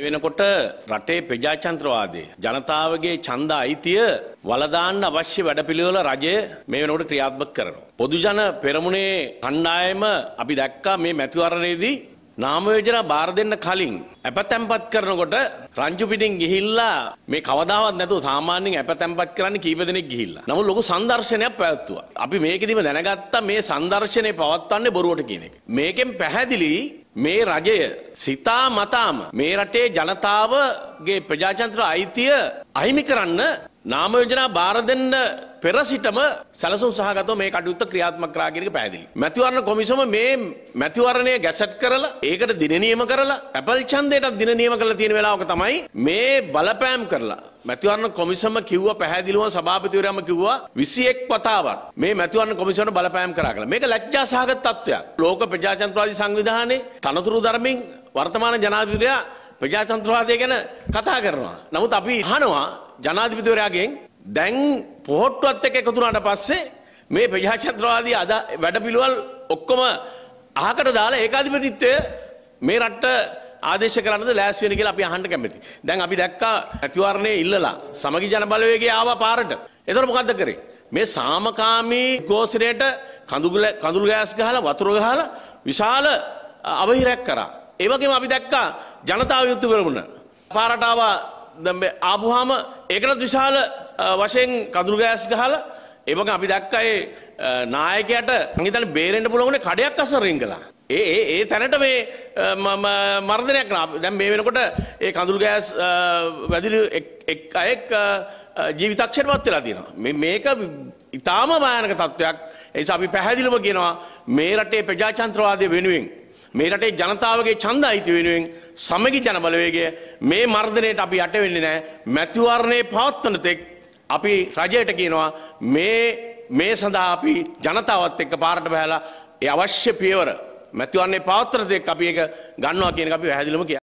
ඒ වෙනකොට රටේ ප්‍රජාතන්ත්‍රවාදය ජනතාවගේ ඡන්ද අයිතිය වලදාන්න අවශ්‍ය වැඩපිළිවෙල රජය මේ වෙනකොට ක්‍රියාත්මක කරනවා. පොදු ජන පෙරමුණේ කණ්ඩායම අපි දැක්කා මේ මැතිවරණයේදී නාම යෝජනා බාර දෙන්න කලින් අපතැම්පත් කරනකොට රංජු පිටින් ගිහිල්ලා මේ කවදාවත් නැතුව සාමාන්‍යයෙන් අපතැම්පත් කරන්න කීප දෙනෙක් ගිහිල්ලා. නමුත් ලොකු සංදර්ශනයක් පැවැත්තුවා. අපි මේකෙදිම දැනගත්තා මේ සංදර්ශනය පවත්වන්නේ බොරුවට කියන එක. මේකෙන් පැහැදිලි මේ රජය සිතා මතාම මේ රටේ ජනතාවගේ ප්‍රජාතන්ත්‍ර අයිතිය අහිමි කරන්න නාම යෝජනා බාර දෙන්න පෙර සිටම සැලසුම් සහගතව මේ කටයුත්ත ක්‍රියාත්මක කරා කියන එක පැහැදිලි. මැතිවරණ කොමිසම මේ මැතිවරණය ගැසට් කරලා ඒකට දින නියම කරලා ඇපල් ඡන්දයටත් දින නියම කරලා තියෙන වෙලාවක තමයි මේ බලපෑම් කරලා මැතිවරණ කොමිසම කිව්ව පැහැදිලිව සභාපතිවරයාම කිව්වා 21 වතාවක් මේ මැතිවරණ කොමිසම බලපෑම් කරා කියලා. මේක ලැජ්ජාසහගත තත්ත්වයක්. ලෝක ප්‍රජාතන්ත්‍රවාදී සංවිධානයේ තනතුරු ධර්මෙන් වර්තමාන ජනාධිපතිවරයා ප්‍රජාතන්ත්‍රවාදය ගැන කතා කරනවා. නමුත් අපි අහනවා ජනාධිපතිවරයාගෙන් දැන් පොහොට්ටුවත් එක්ක එකතු වුණාට පස්සේ මේ ප්‍රජාතන්ත්‍රවාදී අද වැඩපිළිවෙල් ඔක්කොම අහකට දාලා ඒකාධිපතිත්වය මේ රටට ආදේශ කරන්නද ලෑස්ති වෙන කියලා අපි අහන්න කැමති. දැන් අපි දැක්කා ඇතිවරණේ ඉල්ලලා සමගි ජනබලවේගය ආවා පාරට. එතකොට මොකද්ද කරේ? මේ සාමකාමී ഘോഷණයට කඳුගල කඳුළු ගෑස් ගහලා වතුර ගහලා විශාල අවහිරයක් කරා. ඒ වගේම අපි දැක්කා ජනතාව යුද්ධ කරමුණ. පාරට ආවා ආපුවාම ඒකටත් විශාල වශයෙන් කඳුළු ගෑස් ගහලා ඒ වගේ අපි දැක්කා ඒ නායකයාට මං හිතන්නේ බේරෙන්න පුළුවන් උනේ කඩයක් අසරින් ගලා. ඒ ඒ ඒ තැනට මේ මර්ධනයක් නා දැන් මේ වෙනකොට ඒ කඳුළු ගෑස් වැදිරි එක් අයෙක් ජීවිතක්ෂයටපත් වෙලා තියෙනවා මේක ඉතාම භයානක තත්වයක් ඒ නිසා අපි පැහැදිලිව කියනවා මේ රටේ ප්‍රජාතන්ත්‍රවාදය වෙනුවෙන් මේ රටේ ජනතාවගේ ඡන්ද අයිති වෙනුවෙන් සමගි ජනබලවේගය මේ මර්ධනයට අපි යට වෙන්නේ නැහැ මැතිවරණේ පවත්වන තෙක් අපි රජයට කියනවා මේ මේ සඳහා අපි ජනතාවත් එක්ක පාරට බහැලා ඒ අවශ්‍ය පියවර මැතිවන්නේ පාත්‍ර දෙක අපි ඒක ගන්නවා කියන එක අපි පැහැදිලිවම කියනවා.